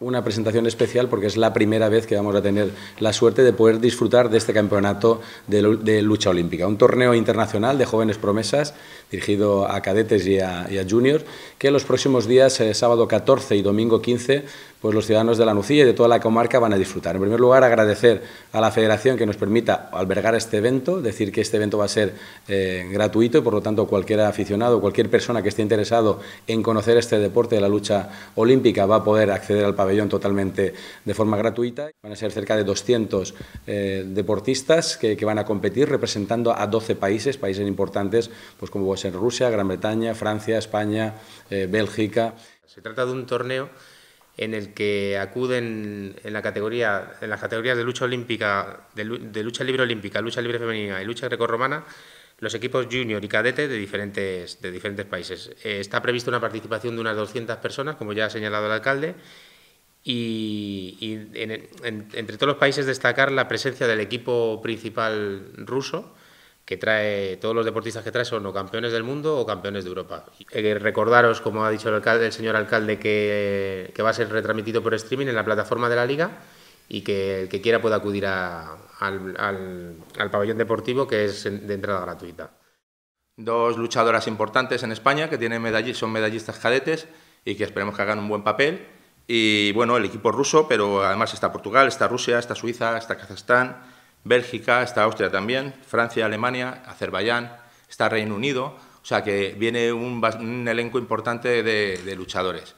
una presentación especial porque es la primera vez que vamos a tener la suerte de poder disfrutar de este campeonato de, lucha olímpica. Un torneo internacional de jóvenes promesas dirigido a cadetes y a, juniors que los próximos días, eh, sábado 14 y domingo 15, pues los ciudadanos de la Nucía y de toda la comarca van a disfrutar. En primer lugar, agradecer a la Federación que nos permita albergar este evento, decir que este evento va a ser eh, gratuito y, por lo tanto, cualquier aficionado, cualquier persona que esté interesado en conocer este deporte de la lucha olímpica va a poder acceder al pabellón totalmente de forma gratuita. Van a ser cerca de 200 eh, deportistas que, van a competir representando a 12 países, países importantes pues como a ser Rusia, Gran Bretaña, Francia, España, eh, Bélgica. Se trata de un torneo en el que acuden en la categoría en las categorías de lucha olímpica de, lucha libre olímpica lucha libre femenina y lucha grecorromana los equipos junior y cadete de diferentes de diferentes países eh, está prevista una participación de unas 200 personas como ya ha señalado el alcalde y, entre todos los países destacar la presencia del equipo principal ruso que trae, todos los deportistas que trae son o campeones del mundo o campeones de Europa. Eh, recordaros, como ha dicho el, alcalde, el señor alcalde, que, va a ser retransmitido por streaming en la plataforma de la liga y que el que quiera pueda acudir al, pabellón deportivo que es de entrada gratuita. Dos luchadoras importantes en España que tienen medallas, son medallistas cadetes y que esperemos que hagan un buen papel. Y bueno, el equipo ruso, pero además está Portugal, está Rusia, está Suiza, está Kazajstán Bélgica, está Austria también, Francia, Alemania, Azerbaiyán, está Reino Unido, o sea que viene un, elenco importante de, luchadores.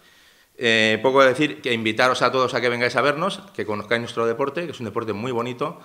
Eh, poco decir que invitaros a todos a que vengáis a vernos, que conozcáis nuestro deporte, que es un deporte muy bonito.